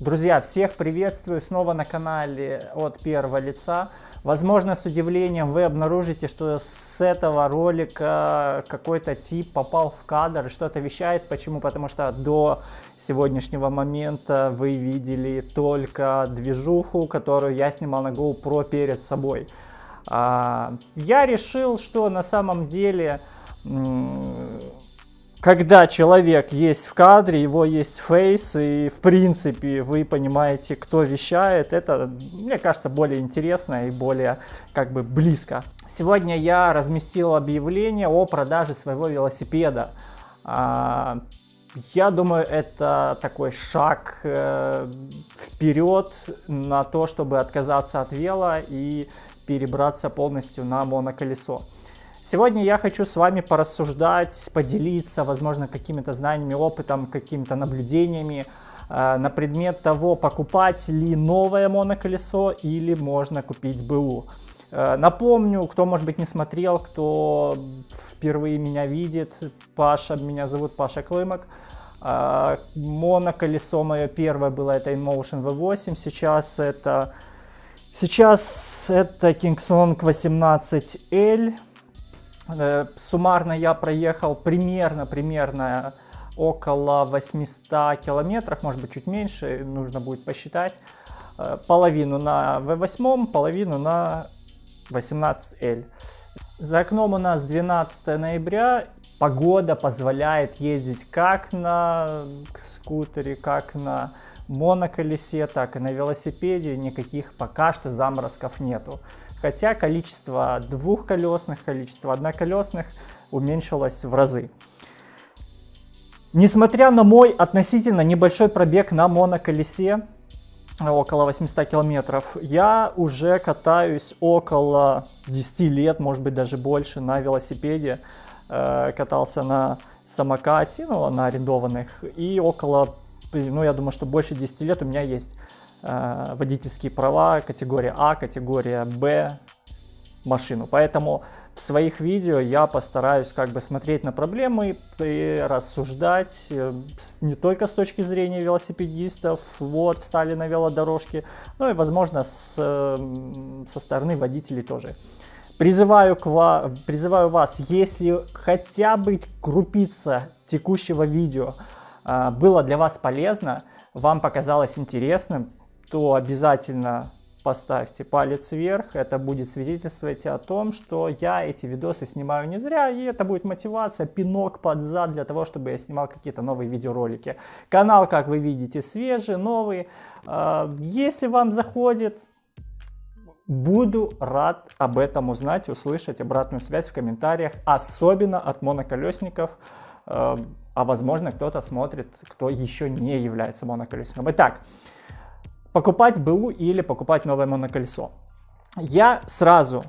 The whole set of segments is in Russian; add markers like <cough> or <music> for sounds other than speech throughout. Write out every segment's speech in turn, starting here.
Друзья, всех приветствую снова на канале от первого лица. Возможно, с удивлением вы обнаружите, что с этого ролика какой-то тип попал в кадр, что-то вещает. Почему? Потому что до сегодняшнего момента вы видели только движуху, которую я снимал на GoPro перед собой. А, я решил, что на самом деле когда человек есть в кадре, его есть фейс, и в принципе вы понимаете, кто вещает, это, мне кажется, более интересно и более как бы близко. Сегодня я разместил объявление о продаже своего велосипеда. А, я думаю, это такой шаг э, вперед на то, чтобы отказаться от вела и перебраться полностью на моноколесо. Сегодня я хочу с вами порассуждать, поделиться, возможно, какими-то знаниями, опытом, какими-то наблюдениями э, на предмет того, покупать ли новое моноколесо или можно купить БУ. Э, напомню, кто, может быть, не смотрел, кто впервые меня видит, Паша, меня зовут Паша Клымок. Э, моноколесо мое первое было это InMotion V8, сейчас это... Сейчас это Kingsong 18L, Э, суммарно я проехал примерно, примерно около 800 километров, может быть чуть меньше, нужно будет посчитать. Э, половину на V8, половину на 18L. За окном у нас 12 ноября. Погода позволяет ездить как на скутере, как на моноколесе, так и на велосипеде. Никаких пока что заморозков нету хотя количество двухколесных, количество одноколесных уменьшилось в разы. Несмотря на мой относительно небольшой пробег на моноколесе, э, около 800 километров, я уже катаюсь около 10 лет, может быть даже больше, на велосипеде. Э, катался на самокате, ну, на арендованных, и около, ну, я думаю, что больше 10 лет у меня есть Э, водительские права, категория А, категория Б машину. Поэтому в своих видео я постараюсь как бы смотреть на проблемы и рассуждать э, не только с точки зрения велосипедистов, вот, встали на велодорожки, но и, возможно, с, э, со стороны водителей тоже. Призываю, к ва- призываю вас, если хотя бы крупица текущего видео э, было для вас полезно, вам показалось интересным, то обязательно поставьте палец вверх. Это будет свидетельствовать о том, что я эти видосы снимаю не зря, и это будет мотивация, пинок под зад для того, чтобы я снимал какие-то новые видеоролики. Канал, как вы видите, свежий, новый. А, если вам заходит, буду рад об этом узнать, услышать обратную связь в комментариях, особенно от моноколесников. А, а возможно, кто-то смотрит, кто еще не является моноколесником. Итак, покупать БУ или покупать новое моноколесо? Я сразу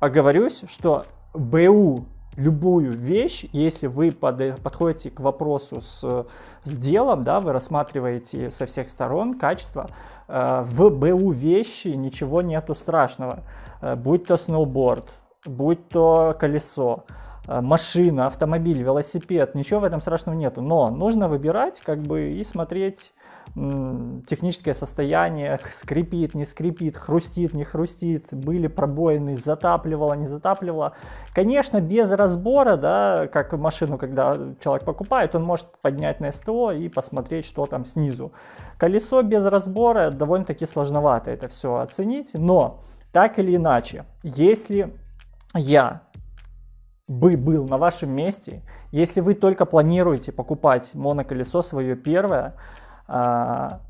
оговорюсь, что БУ любую вещь, если вы подходите к вопросу с, с делом, да, вы рассматриваете со всех сторон качество, э, в БУ вещи ничего нету страшного. Э, будь то сноуборд, будь то колесо, Э, машина, автомобиль, велосипед, ничего в этом страшного нету. Но нужно выбирать как бы и смотреть техническое состояние, <laughs> скрипит, не скрипит, хрустит, не хрустит, были пробоины, затапливало, не затапливало. Конечно, без разбора, да, как машину, когда человек покупает, он может поднять на СТО и посмотреть, что там снизу. Колесо без разбора довольно-таки сложновато это все оценить, но так или иначе, если я бы был на вашем месте, если вы только планируете покупать моноколесо свое первое, а,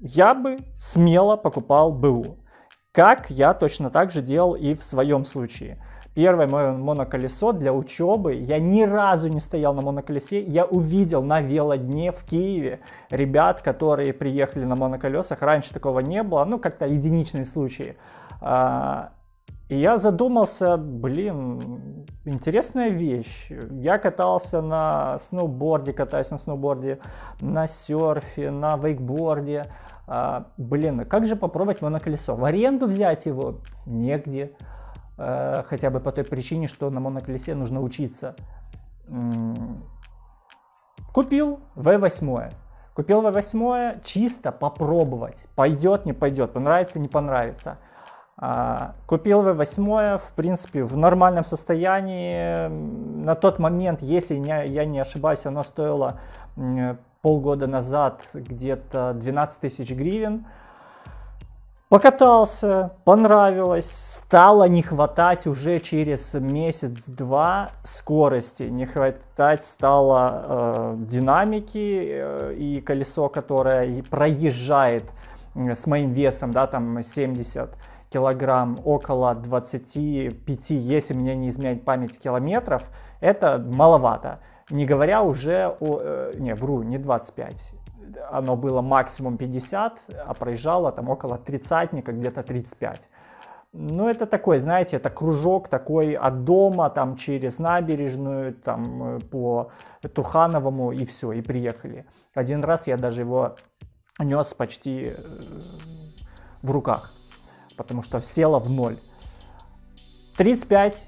я бы смело покупал БУ. Как я точно так же делал и в своем случае. Первое мое моноколесо для учебы, я ни разу не стоял на моноколесе, я увидел на велодне в Киеве ребят, которые приехали на моноколесах, раньше такого не было, ну как-то единичные случаи а, и я задумался, блин, интересная вещь. Я катался на сноуборде, катаюсь на сноуборде, на серфе, на вейкборде. А, блин, ну как же попробовать моноколесо? В аренду взять его негде. А, хотя бы по той причине, что на моноколесе нужно учиться. Купил V8. Купил V8 чисто попробовать. Пойдет, не пойдет, понравится, не понравится. А, купил V8, в принципе, в нормальном состоянии. На тот момент, если я не ошибаюсь, оно стоило полгода назад где-то 12 тысяч гривен. Покатался, понравилось, стало не хватать уже через месяц-два скорости, не хватать стало э, динамики э, и колесо, которое проезжает э, с моим весом, да, там 70 килограмм около 25, если меня не изменяет память, километров, это маловато. Не говоря уже о... Э, не, вру, не 25. Оно было максимум 50, а проезжало там около 30, где-то 35. Ну, это такой, знаете, это кружок такой от дома, там, через набережную, там, э, по Тухановому, и все, и приехали. Один раз я даже его нес почти э, в руках потому что села в ноль. 35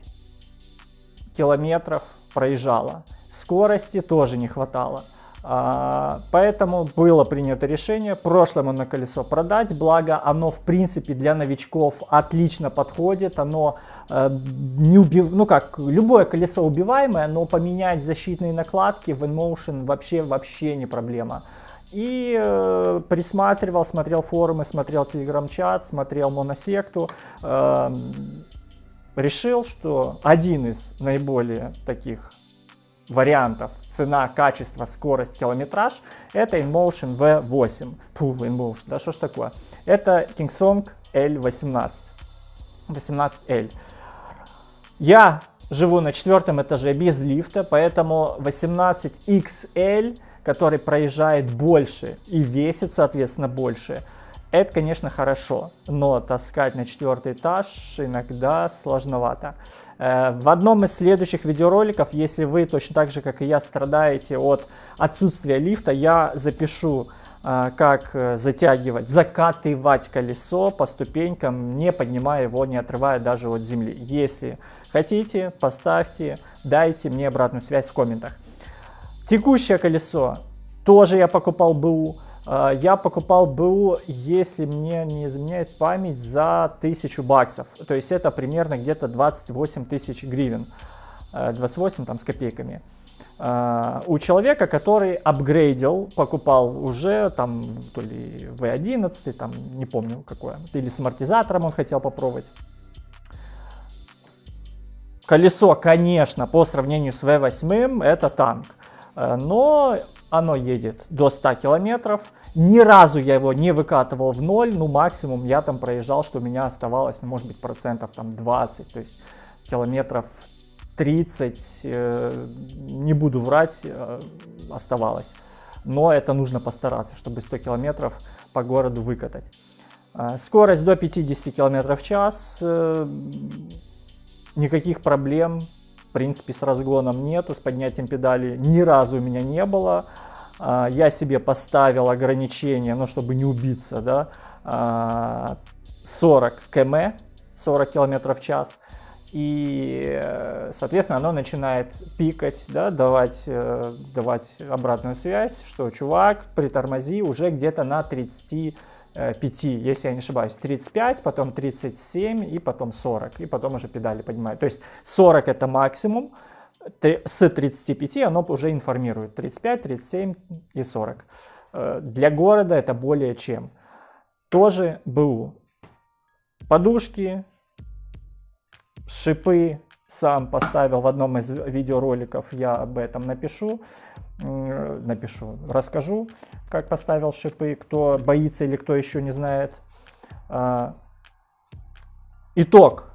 километров проезжала. Скорости тоже не хватало. А, поэтому было принято решение прошлое колесо продать, благо оно в принципе для новичков отлично подходит, оно э, не убив... ну как, любое колесо убиваемое, но поменять защитные накладки в InMotion вообще, вообще не проблема и э, присматривал, смотрел форумы, смотрел телеграм-чат, смотрел моносекту. Э, решил, что один из наиболее таких вариантов цена, качество, скорость, километраж это InMotion V8. Фу, InMotion, да что ж такое? Это Kingsong L18. 18L. Я живу на четвертом этаже без лифта, поэтому 18XL который проезжает больше и весит, соответственно, больше, это, конечно, хорошо, но таскать на четвертый этаж иногда сложновато. Э, в одном из следующих видеороликов, если вы точно так же, как и я, страдаете от отсутствия лифта, я запишу, э, как э, затягивать, закатывать колесо по ступенькам, не поднимая его, не отрывая даже от земли. Если хотите, поставьте, дайте мне обратную связь в комментах. Текущее колесо тоже я покупал БУ. Э, я покупал БУ, если мне не изменяет память, за 1000 баксов. То есть это примерно где-то 28 тысяч гривен. 28 э, там с копейками. Э, у человека, который апгрейдил, покупал уже там то ли V11, там не помню какое, или с амортизатором он хотел попробовать. Колесо, конечно, по сравнению с V8 это танк. Э, но оно едет до 100 километров. Ни разу я его не выкатывал в ноль, ну максимум я там проезжал, что у меня оставалось, ну может быть процентов там 20, то есть километров 30, э, не буду врать, э, оставалось. Но это нужно постараться, чтобы 100 километров по городу выкатать. скорость до 50 километров в час, никаких проблем, принципе, с разгоном нету, с поднятием педали ни разу у меня не было. А, я себе поставил ограничение, ну, чтобы не убиться, да, 40 а, км, 40 км в час. И, э, соответственно, оно начинает пикать, да, давать, э, давать обратную связь, что, чувак, притормози уже где-то на 30 5, э, если я не ошибаюсь, 35, потом 37 и потом 40, и потом уже педали поднимают. То есть 40 это максимум, с 35 оно уже информирует 35, 37 и 40. Э, для города это более чем. Тоже БУ. Подушки, шипы, сам поставил в одном из видеороликов, я об этом напишу, напишу, расскажу, как поставил шипы, кто боится или кто еще не знает. А, итог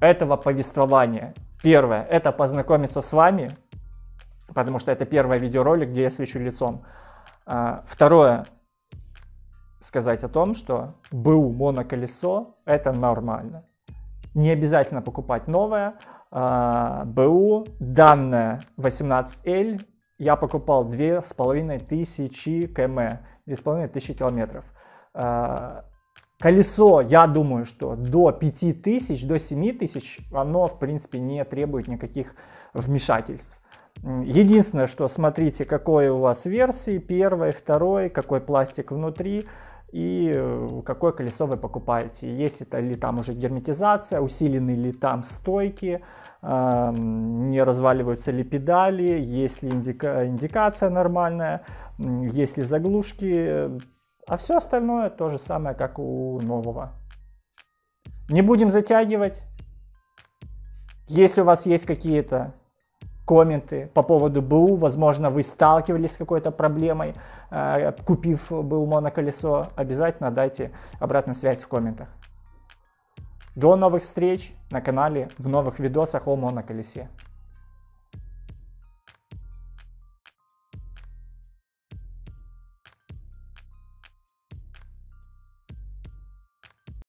этого повествования. Первое, это познакомиться с вами, потому что это первый видеоролик, где я свечу лицом. А, второе, сказать о том, что БУ моноколесо – это нормально. Не обязательно покупать новое. А, БУ, данное 18L, я покупал 2500 км, 2500 километров. А, колесо, я думаю, что до 5000, до 7000, оно, в принципе, не требует никаких вмешательств. Единственное, что смотрите, какой у вас версии, первой, второй, какой пластик внутри, и э, какое колесо вы покупаете. Есть это ли там уже герметизация, усилены ли там стойки, эм, не разваливаются ли педали, есть ли индика индикация нормальная, есть ли заглушки. А все остальное то же самое, как у нового. Не будем затягивать. Если у вас есть какие-то комменты по поводу БУ. Возможно, вы сталкивались с какой-то проблемой, э, купив БУ моноколесо. Обязательно дайте обратную связь в комментах. До новых встреч на канале в новых видосах о моноколесе.